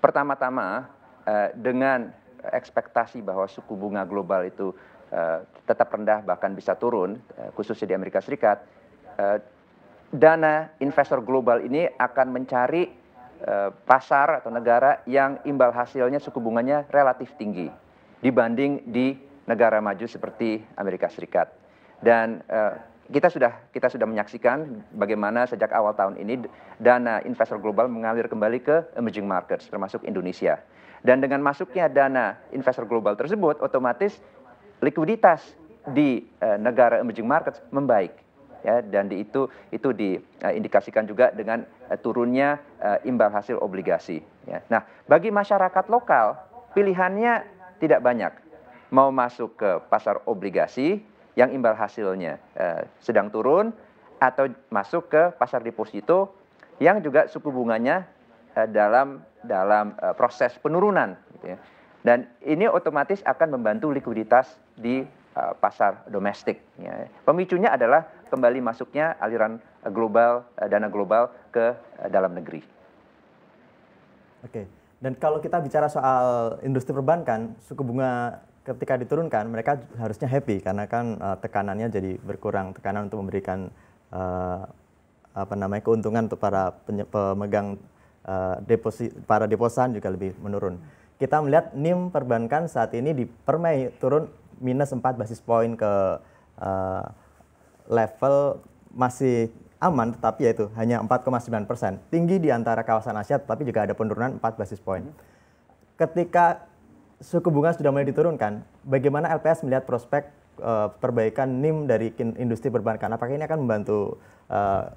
Pertama-tama eh, dengan ekspektasi bahwa suku bunga global itu eh, tetap rendah bahkan bisa turun eh, khususnya di Amerika Serikat, dana investor global ini akan mencari pasar atau negara yang imbal hasilnya suku bunganya relatif tinggi dibanding di negara maju seperti Amerika Serikat. Dan kita sudah kita sudah menyaksikan bagaimana sejak awal tahun ini dana investor global mengalir kembali ke emerging markets termasuk Indonesia. Dan dengan masuknya dana investor global tersebut otomatis likuiditas di uh, negara emerging markets membaik ya dan di itu itu diindikasikan eh, uh, juga dengan uh, turunnya imbal hasil obligasi ya. Nah, bagi masyarakat lokal pilihannya tidak banyak. Mau masuk ke pasar obligasi yang imbal hasilnya eh, sedang turun atau masuk ke pasar deposito yang juga suku bunganya eh, dalam dalam eh, proses penurunan gitu ya. dan ini otomatis akan membantu likuiditas di eh, pasar domestik ya. pemicunya adalah kembali masuknya aliran eh, global eh, dana global ke eh, dalam negeri oke dan kalau kita bicara soal industri perbankan suku bunga ketika diturunkan mereka harusnya happy karena kan uh, tekanannya jadi berkurang tekanan untuk memberikan uh, apa namanya keuntungan untuk para pemegang uh, eh, deposit para deposan juga lebih menurun. Kita melihat NIM perbankan saat ini di per turun minus 4 basis poin ke uh, level masih aman tetapi yaitu hanya 4,9 persen tinggi di antara kawasan Asia tapi juga ada penurunan 4 basis poin. Ketika suku bunga sudah mulai diturunkan, bagaimana LPS melihat prospek uh, perbaikan NIM dari industri perbankan? Apakah ini akan membantu uh,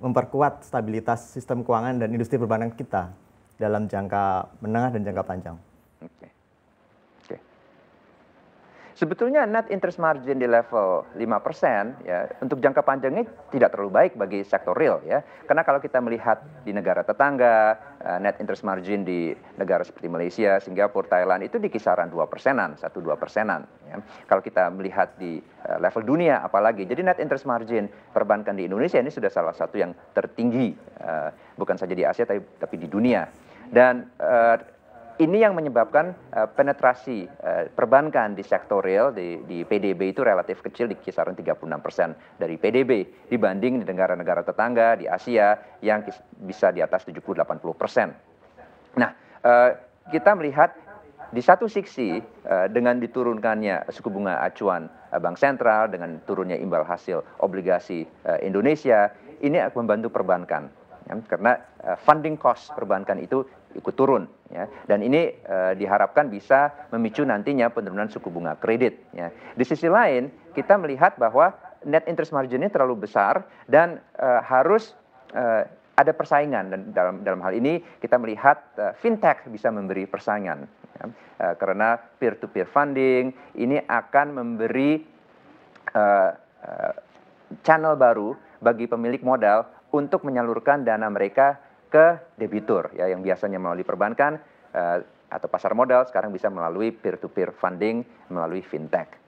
memperkuat stabilitas sistem keuangan dan industri perbankan kita dalam jangka menengah dan jangka panjang? Sebetulnya net interest margin di level 5% ya untuk jangka panjangnya tidak terlalu baik bagi sektor real ya. Karena kalau kita melihat di negara tetangga eh, net interest margin di negara seperti Malaysia, Singapura, Thailand itu di kisaran 2 persenan, 1 2 persenan ya. Kalau kita melihat di eh, level dunia apalagi. Jadi net interest margin perbankan di Indonesia ini sudah salah satu yang tertinggi eh, bukan saja di Asia tapi tapi di dunia. Dan uh, ini yang menyebabkan uh, penetrasi uh, perbankan di sektor real di, di PDB itu relatif kecil di kisaran 36 persen dari PDB dibanding di negara-negara tetangga di Asia yang bisa di atas 70-80 persen. Nah, uh, kita melihat di satu sisi uh, dengan diturunkannya suku bunga acuan uh, bank sentral dengan turunnya imbal hasil obligasi uh, Indonesia ini akan membantu perbankan ya, karena uh, funding cost perbankan itu ikut turun ya. Dan ini e, diharapkan bisa memicu nantinya penurunan suku bunga kredit ya. Di sisi lain, kita melihat bahwa net interest marginnya terlalu besar dan e, harus e, ada persaingan dan dalam dalam hal ini kita melihat uh, fintech bisa memberi persaingan ya. uh, karena peer to peer funding ini akan memberi uh, uh, channel baru bagi pemilik modal untuk menyalurkan dana mereka ke debitur ya yang biasanya melalui perbankan uh, eh, atau pasar modal sekarang bisa melalui peer to peer funding melalui fintech.